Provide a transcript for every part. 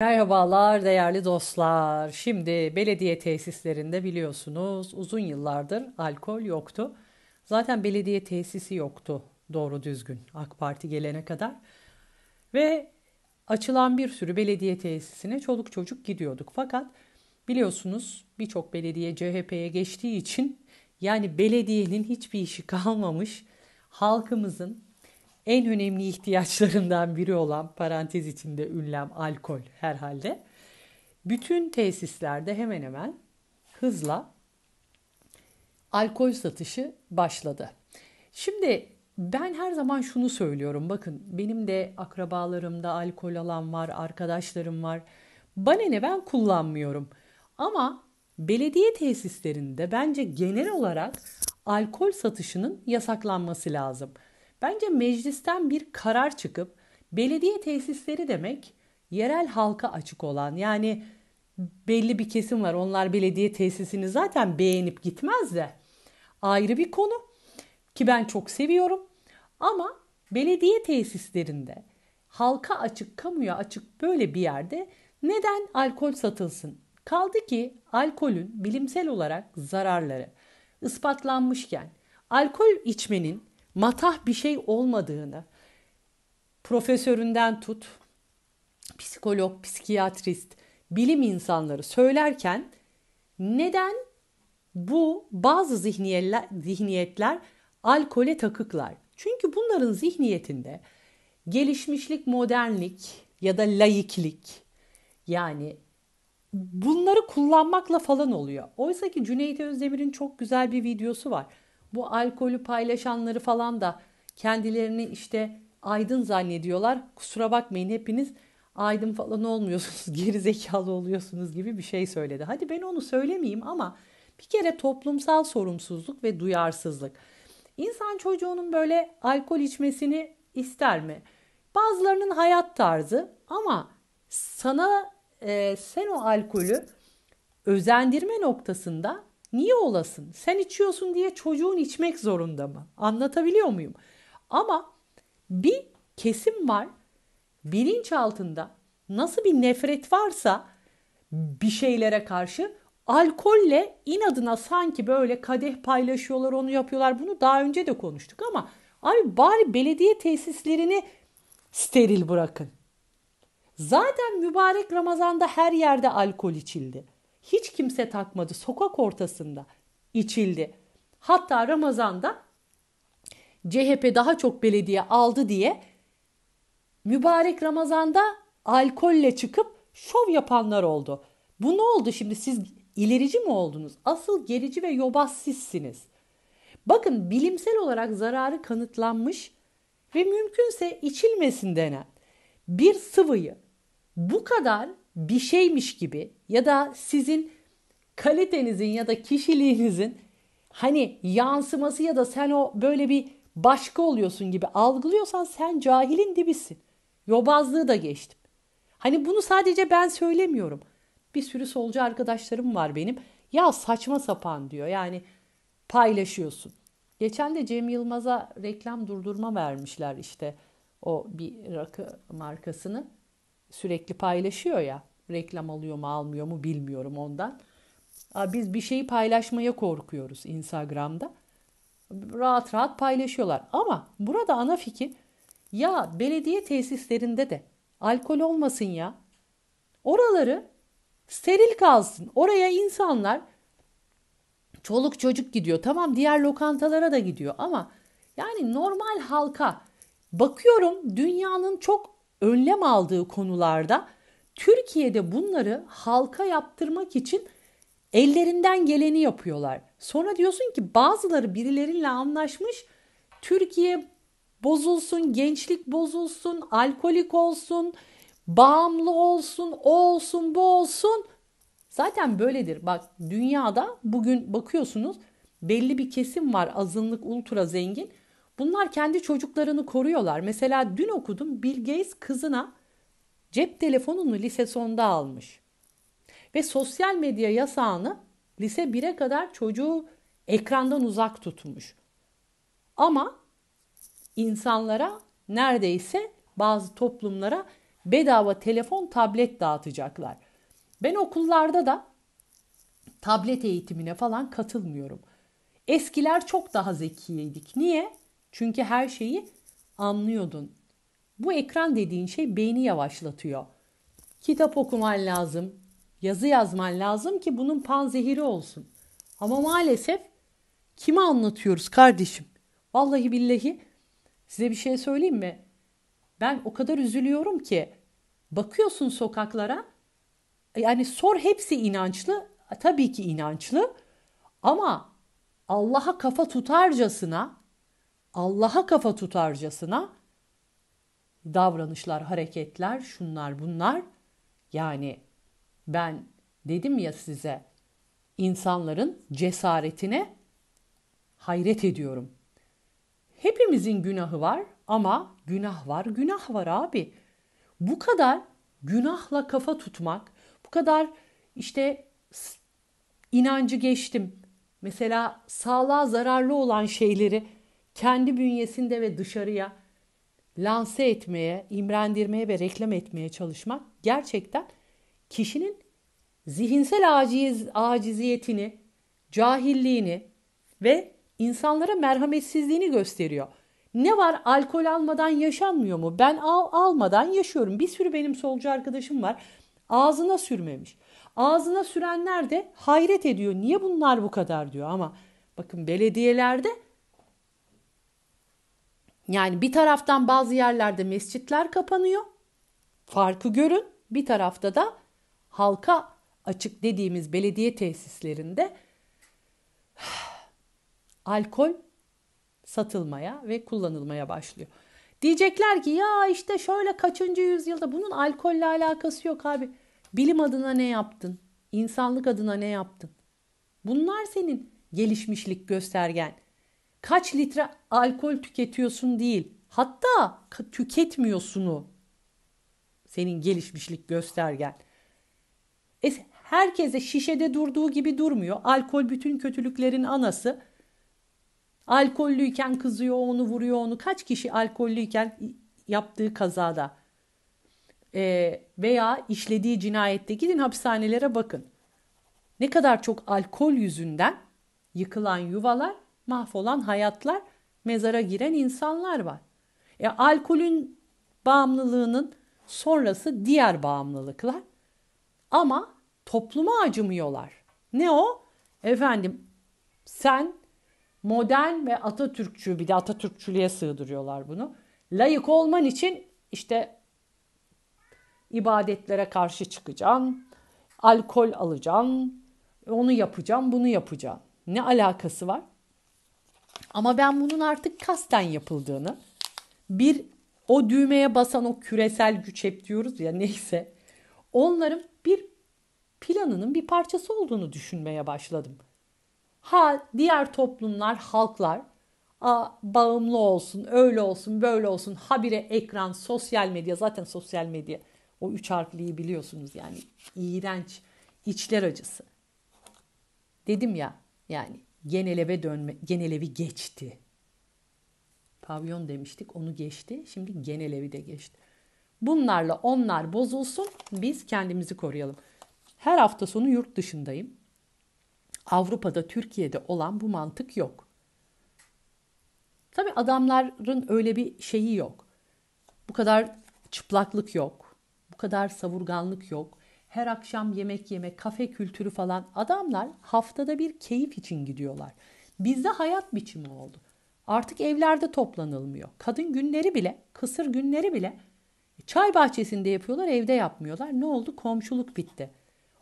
Merhabalar değerli dostlar. Şimdi belediye tesislerinde biliyorsunuz uzun yıllardır alkol yoktu. Zaten belediye tesisi yoktu doğru düzgün AK Parti gelene kadar. Ve açılan bir sürü belediye tesisine çoluk çocuk gidiyorduk. Fakat biliyorsunuz birçok belediye CHP'ye geçtiği için yani belediyenin hiçbir işi kalmamış. Halkımızın en önemli ihtiyaçlarından biri olan parantez içinde ünlem alkol herhalde. Bütün tesislerde hemen hemen hızla alkol satışı başladı. Şimdi ben her zaman şunu söylüyorum. Bakın benim de akrabalarımda alkol alan var, arkadaşlarım var. Bana ne ben kullanmıyorum. Ama belediye tesislerinde bence genel olarak alkol satışının yasaklanması lazım. Bence meclisten bir karar çıkıp belediye tesisleri demek yerel halka açık olan yani belli bir kesim var. Onlar belediye tesisini zaten beğenip gitmez de ayrı bir konu ki ben çok seviyorum. Ama belediye tesislerinde halka açık, kamuya açık böyle bir yerde neden alkol satılsın? Kaldı ki alkolün bilimsel olarak zararları ispatlanmışken alkol içmenin matah bir şey olmadığını profesöründen tut psikolog, psikiyatrist, bilim insanları söylerken neden bu bazı zihniyetler, zihniyetler alkole takıklar? Çünkü bunların zihniyetinde gelişmişlik, modernlik ya da laiklik yani bunları kullanmakla falan oluyor. Oysa ki Cüneyt Özdemir'in çok güzel bir videosu var bu alkolü paylaşanları falan da kendilerini işte aydın zannediyorlar. Kusura bakmayın hepiniz aydın falan olmuyorsunuz, geri zekalı oluyorsunuz gibi bir şey söyledi. Hadi ben onu söylemeyeyim ama bir kere toplumsal sorumsuzluk ve duyarsızlık. İnsan çocuğunun böyle alkol içmesini ister mi? Bazılarının hayat tarzı ama sana e, sen o alkolü özendirme noktasında Niye olasın? Sen içiyorsun diye çocuğun içmek zorunda mı? Anlatabiliyor muyum? Ama bir kesim var bilinç altında nasıl bir nefret varsa bir şeylere karşı alkolle inadına sanki böyle kadeh paylaşıyorlar onu yapıyorlar. Bunu daha önce de konuştuk ama abi bari belediye tesislerini steril bırakın. Zaten mübarek Ramazan'da her yerde alkol içildi hiç kimse takmadı. Sokak ortasında içildi. Hatta Ramazan'da CHP daha çok belediye aldı diye mübarek Ramazan'da alkolle çıkıp şov yapanlar oldu. Bu ne oldu şimdi siz ilerici mi oldunuz? Asıl gerici ve yobaz sizsiniz. Bakın bilimsel olarak zararı kanıtlanmış ve mümkünse içilmesin denen bir sıvıyı bu kadar bir şeymiş gibi ya da sizin kalitenizin ya da kişiliğinizin hani yansıması ya da sen o böyle bir başka oluyorsun gibi algılıyorsan sen cahilin dibisin. Yobazlığı da geçtim. Hani bunu sadece ben söylemiyorum. Bir sürü solcu arkadaşlarım var benim. Ya saçma sapan diyor. Yani paylaşıyorsun. Geçen de Cem Yılmaz'a reklam durdurma vermişler işte o bir rakı markasını sürekli paylaşıyor ya. Reklam alıyor mu almıyor mu bilmiyorum ondan. Biz bir şeyi paylaşmaya korkuyoruz Instagram'da. Rahat rahat paylaşıyorlar. Ama burada ana fikir ya belediye tesislerinde de alkol olmasın ya. Oraları steril kalsın. Oraya insanlar çoluk çocuk gidiyor. Tamam diğer lokantalara da gidiyor ama yani normal halka bakıyorum dünyanın çok önlem aldığı konularda Türkiye'de bunları halka yaptırmak için ellerinden geleni yapıyorlar. Sonra diyorsun ki bazıları birileriyle anlaşmış. Türkiye bozulsun, gençlik bozulsun, alkolik olsun, bağımlı olsun, o olsun, bu olsun. Zaten böyledir. Bak dünyada bugün bakıyorsunuz belli bir kesim var azınlık ultra zengin. Bunlar kendi çocuklarını koruyorlar. Mesela dün okudum Bill Gates kızına cep telefonunu lise sonda almış. Ve sosyal medya yasağını lise 1'e kadar çocuğu ekrandan uzak tutmuş. Ama insanlara neredeyse bazı toplumlara bedava telefon, tablet dağıtacaklar. Ben okullarda da tablet eğitimine falan katılmıyorum. Eskiler çok daha zekiydik. Niye? Çünkü her şeyi anlıyordun. Bu ekran dediğin şey beyni yavaşlatıyor. Kitap okuman lazım, yazı yazman lazım ki bunun panzehiri olsun. Ama maalesef kime anlatıyoruz kardeşim? Vallahi billahi size bir şey söyleyeyim mi? Ben o kadar üzülüyorum ki bakıyorsun sokaklara yani sor hepsi inançlı tabii ki inançlı ama Allah'a kafa tutarcasına Allah'a kafa tutarcasına davranışlar, hareketler, şunlar bunlar. Yani ben dedim ya size insanların cesaretine hayret ediyorum. Hepimizin günahı var ama günah var, günah var abi. Bu kadar günahla kafa tutmak, bu kadar işte inancı geçtim. Mesela sağlığa zararlı olan şeyleri kendi bünyesinde ve dışarıya lanse etmeye, imrendirmeye ve reklam etmeye çalışmak gerçekten kişinin zihinsel aciz, aciziyetini, cahilliğini ve insanlara merhametsizliğini gösteriyor. Ne var alkol almadan yaşanmıyor mu? Ben al, almadan yaşıyorum. Bir sürü benim solcu arkadaşım var. Ağzına sürmemiş. Ağzına sürenler de hayret ediyor. Niye bunlar bu kadar diyor ama bakın belediyelerde yani bir taraftan bazı yerlerde mescitler kapanıyor. Farkı görün. Bir tarafta da halka açık dediğimiz belediye tesislerinde alkol satılmaya ve kullanılmaya başlıyor. Diyecekler ki ya işte şöyle kaçıncı yüzyılda bunun alkolle alakası yok abi. Bilim adına ne yaptın? İnsanlık adına ne yaptın? Bunlar senin gelişmişlik göstergen kaç litre alkol tüketiyorsun değil. Hatta tüketmiyorsunu senin gelişmişlik göstergen. E, herkese şişede durduğu gibi durmuyor. Alkol bütün kötülüklerin anası. Alkollüyken kızıyor onu vuruyor onu. Kaç kişi alkollüyken yaptığı kazada e, veya işlediği cinayette gidin hapishanelere bakın. Ne kadar çok alkol yüzünden yıkılan yuvalar mahvolan hayatlar, mezara giren insanlar var. E, alkolün bağımlılığının sonrası diğer bağımlılıklar. Ama topluma acımıyorlar. Ne o? Efendim sen modern ve Atatürkçü bir de Atatürkçülüğe sığdırıyorlar bunu. Layık olman için işte ibadetlere karşı çıkacaksın, alkol alacaksın, onu yapacaksın, bunu yapacaksın. Ne alakası var? Ama ben bunun artık kasten yapıldığını bir o düğmeye basan o küresel güç hep diyoruz ya neyse onların bir planının bir parçası olduğunu düşünmeye başladım. Ha diğer toplumlar, halklar a, bağımlı olsun, öyle olsun, böyle olsun. Habire ekran, sosyal medya zaten sosyal medya o üç harfliyi biliyorsunuz yani iğrenç içler acısı. Dedim ya yani geneleve dönme, genelevi geçti. Pavyon demiştik onu geçti. Şimdi genelevi de geçti. Bunlarla onlar bozulsun biz kendimizi koruyalım. Her hafta sonu yurt dışındayım. Avrupa'da, Türkiye'de olan bu mantık yok. Tabii adamların öyle bir şeyi yok. Bu kadar çıplaklık yok. Bu kadar savurganlık yok her akşam yemek yemek, kafe kültürü falan adamlar haftada bir keyif için gidiyorlar. Bizde hayat biçimi oldu. Artık evlerde toplanılmıyor. Kadın günleri bile, kısır günleri bile e, çay bahçesinde yapıyorlar, evde yapmıyorlar. Ne oldu? Komşuluk bitti.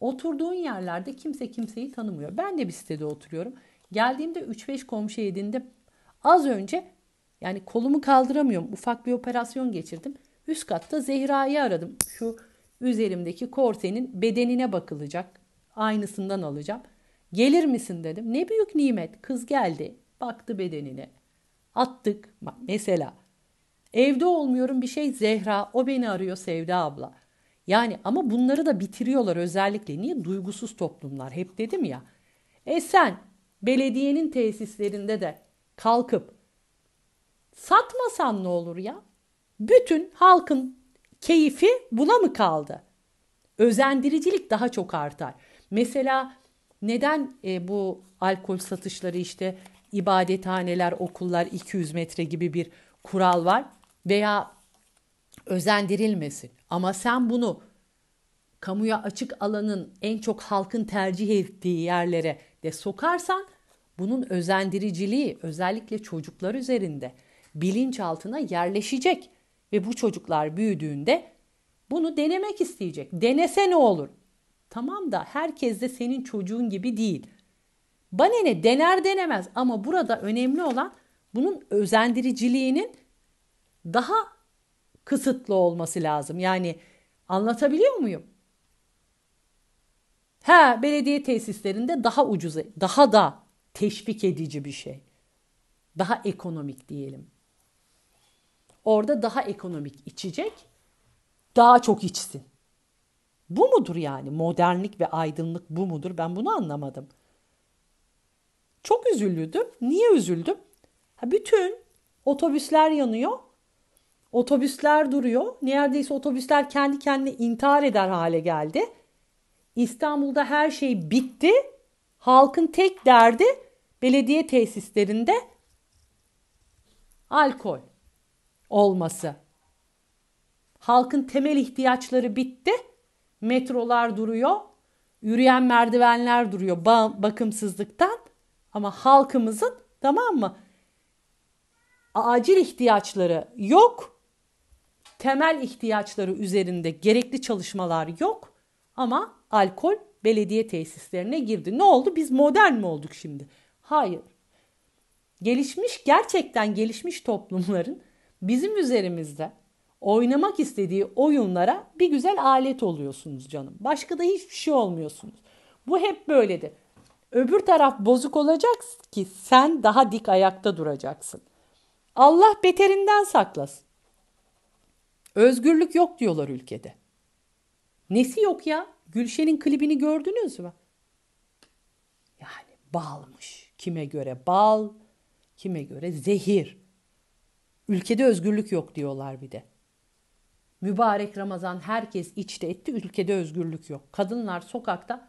Oturduğun yerlerde kimse kimseyi tanımıyor. Ben de bir sitede oturuyorum. Geldiğimde 3-5 komşu edindim. Az önce yani kolumu kaldıramıyorum. Ufak bir operasyon geçirdim. Üst katta Zehra'yı aradım. Şu üzerimdeki korsenin bedenine bakılacak. Aynısından alacağım. Gelir misin dedim. Ne büyük nimet. Kız geldi. Baktı bedenine. Attık. Mesela evde olmuyorum bir şey Zehra. O beni arıyor Sevda abla. Yani ama bunları da bitiriyorlar özellikle. Niye? Duygusuz toplumlar. Hep dedim ya. E sen belediyenin tesislerinde de kalkıp satmasan ne olur ya? Bütün halkın keyfi buna mı kaldı? Özendiricilik daha çok artar. Mesela neden e, bu alkol satışları işte ibadethaneler, okullar 200 metre gibi bir kural var veya özendirilmesin. Ama sen bunu kamuya açık alanın en çok halkın tercih ettiği yerlere de sokarsan bunun özendiriciliği özellikle çocuklar üzerinde bilinçaltına yerleşecek. Ve bu çocuklar büyüdüğünde bunu denemek isteyecek. Denese ne olur? Tamam da herkes de senin çocuğun gibi değil. Bana ne dener denemez ama burada önemli olan bunun özendiriciliğinin daha kısıtlı olması lazım. Yani anlatabiliyor muyum? Ha belediye tesislerinde daha ucuz, daha da teşvik edici bir şey. Daha ekonomik diyelim orada daha ekonomik içecek daha çok içsin. Bu mudur yani? Modernlik ve aydınlık bu mudur? Ben bunu anlamadım. Çok üzüldüm. Niye üzüldüm? Ha, bütün otobüsler yanıyor. Otobüsler duruyor. Neredeyse otobüsler kendi kendine intihar eder hale geldi. İstanbul'da her şey bitti. Halkın tek derdi belediye tesislerinde alkol olması. Halkın temel ihtiyaçları bitti. Metrolar duruyor. Yürüyen merdivenler duruyor bakımsızlıktan. Ama halkımızın tamam mı? Acil ihtiyaçları yok. Temel ihtiyaçları üzerinde gerekli çalışmalar yok. Ama alkol belediye tesislerine girdi. Ne oldu? Biz modern mi olduk şimdi? Hayır. Gelişmiş gerçekten gelişmiş toplumların bizim üzerimizde oynamak istediği oyunlara bir güzel alet oluyorsunuz canım. Başka da hiçbir şey olmuyorsunuz. Bu hep böyledir. Öbür taraf bozuk olacak ki sen daha dik ayakta duracaksın. Allah beterinden saklasın. Özgürlük yok diyorlar ülkede. Nesi yok ya? Gülşen'in klibini gördünüz mü? Yani balmış. Kime göre bal, kime göre zehir. Ülkede özgürlük yok diyorlar bir de. Mübarek Ramazan herkes içte etti ülkede özgürlük yok. Kadınlar sokakta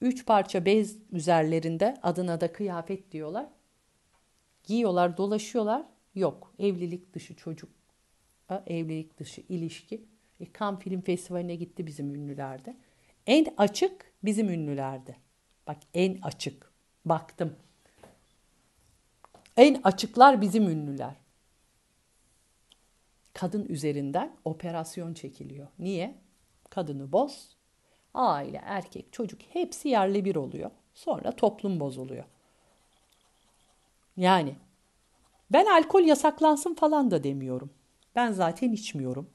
üç parça bez üzerlerinde adına da kıyafet diyorlar. Giyiyorlar dolaşıyorlar yok evlilik dışı çocuk e, evlilik dışı ilişki. E, Cannes Film Festivali'ne gitti bizim ünlülerde. En açık bizim ünlülerde. Bak en açık. Baktım. En açıklar bizim ünlüler. Kadın üzerinden operasyon çekiliyor. Niye? Kadını boz. Aile, erkek, çocuk hepsi yerle bir oluyor. Sonra toplum bozuluyor. Yani ben alkol yasaklansın falan da demiyorum. Ben zaten içmiyorum.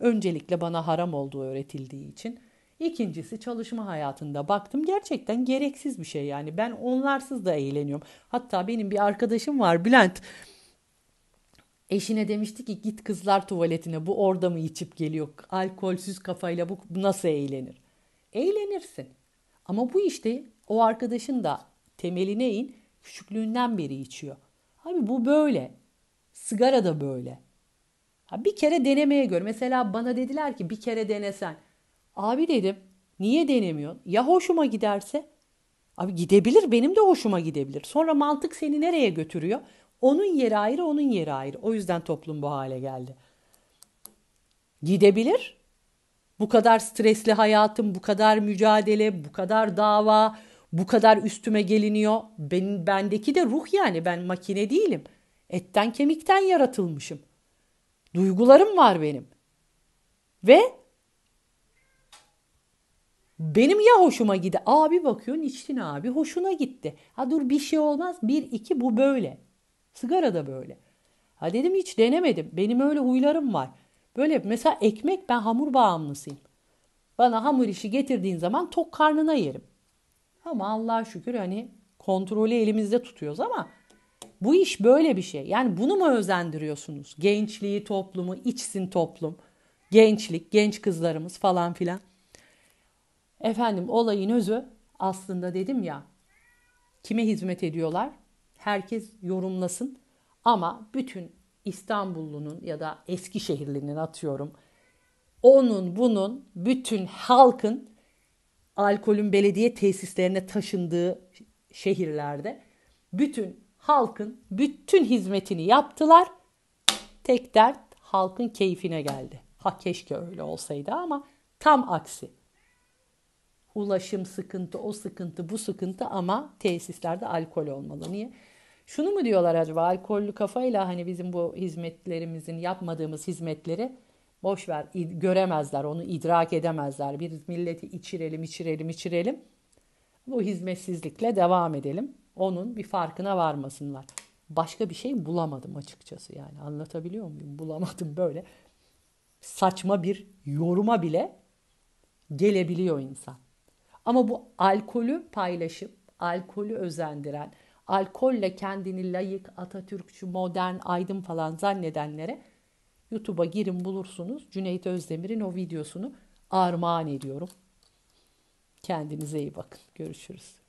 Öncelikle bana haram olduğu öğretildiği için İkincisi çalışma hayatında baktım gerçekten gereksiz bir şey yani ben onlarsız da eğleniyorum. Hatta benim bir arkadaşım var Bülent. Eşine demişti ki git kızlar tuvaletine bu orada mı içip geliyor alkolsüz kafayla bu nasıl eğlenir? Eğlenirsin ama bu işte o arkadaşın da temeline in küçüklüğünden beri içiyor. Abi bu böyle sigara da böyle. Ha, bir kere denemeye gör mesela bana dediler ki bir kere denesen Abi dedim niye denemiyorsun? Ya hoşuma giderse? Abi gidebilir benim de hoşuma gidebilir. Sonra mantık seni nereye götürüyor? Onun yeri ayrı onun yeri ayrı. O yüzden toplum bu hale geldi. Gidebilir. Bu kadar stresli hayatım, bu kadar mücadele, bu kadar dava, bu kadar üstüme geliniyor. Ben, bendeki de ruh yani ben makine değilim. Etten kemikten yaratılmışım. Duygularım var benim. Ve benim ya hoşuma gidi. Abi bakıyorsun içtin abi hoşuna gitti. Ha dur bir şey olmaz. Bir iki bu böyle. Sigara da böyle. Ha dedim hiç denemedim. Benim öyle huylarım var. Böyle mesela ekmek ben hamur bağımlısıyım. Bana hamur işi getirdiğin zaman tok karnına yerim. Ama Allah'a şükür hani kontrolü elimizde tutuyoruz ama bu iş böyle bir şey. Yani bunu mu özendiriyorsunuz? Gençliği toplumu, içsin toplum. Gençlik, genç kızlarımız falan filan. Efendim olayın özü aslında dedim ya kime hizmet ediyorlar? Herkes yorumlasın ama bütün İstanbullunun ya da Eskişehirlinin atıyorum onun bunun bütün halkın alkolün belediye tesislerine taşındığı şehirlerde bütün halkın bütün hizmetini yaptılar. Tek dert halkın keyfine geldi. Ha keşke öyle olsaydı ama tam aksi ulaşım sıkıntı, o sıkıntı, bu sıkıntı ama tesislerde alkol olmalı. Niye? Şunu mu diyorlar acaba alkollü kafayla hani bizim bu hizmetlerimizin yapmadığımız hizmetleri boş ver göremezler, onu idrak edemezler. Bir milleti içirelim, içirelim, içirelim. Bu hizmetsizlikle devam edelim. Onun bir farkına varmasınlar. Başka bir şey bulamadım açıkçası yani anlatabiliyor muyum? Bulamadım böyle saçma bir yoruma bile gelebiliyor insan. Ama bu alkolü paylaşıp, alkolü özendiren, alkolle kendini layık, Atatürkçü, modern, aydın falan zannedenlere YouTube'a girin bulursunuz. Cüneyt Özdemir'in o videosunu armağan ediyorum. Kendinize iyi bakın. Görüşürüz.